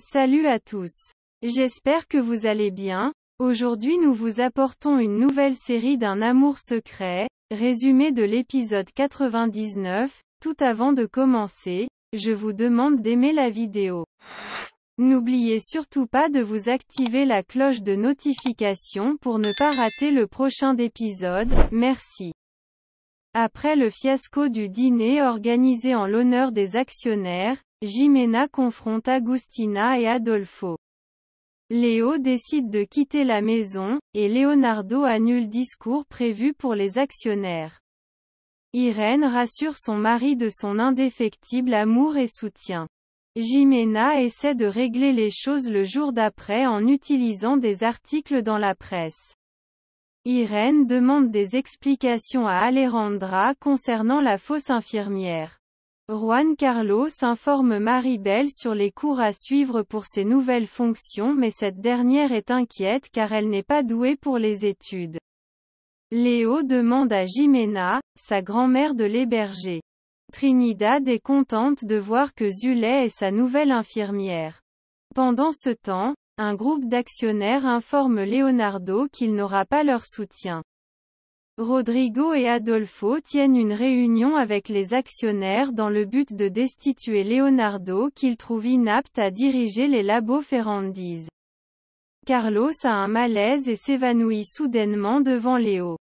Salut à tous. J'espère que vous allez bien. Aujourd'hui nous vous apportons une nouvelle série d'un amour secret, résumé de l'épisode 99. Tout avant de commencer, je vous demande d'aimer la vidéo. N'oubliez surtout pas de vous activer la cloche de notification pour ne pas rater le prochain épisode, merci. Après le fiasco du dîner organisé en l'honneur des actionnaires, Jimena confronte Agustina et Adolfo. Léo décide de quitter la maison, et Leonardo annule discours prévu pour les actionnaires. Irène rassure son mari de son indéfectible amour et soutien. Jimena essaie de régler les choses le jour d'après en utilisant des articles dans la presse. Irène demande des explications à Alejandra concernant la fausse infirmière. Juan Carlos informe Maribel sur les cours à suivre pour ses nouvelles fonctions mais cette dernière est inquiète car elle n'est pas douée pour les études. Léo demande à Jimena, sa grand-mère de l'héberger. Trinidad est contente de voir que Zuley est sa nouvelle infirmière. Pendant ce temps, un groupe d'actionnaires informe Leonardo qu'il n'aura pas leur soutien. Rodrigo et Adolfo tiennent une réunion avec les actionnaires dans le but de destituer Leonardo qu'ils trouvent inapte à diriger les labos Ferrandis. Carlos a un malaise et s'évanouit soudainement devant Léo.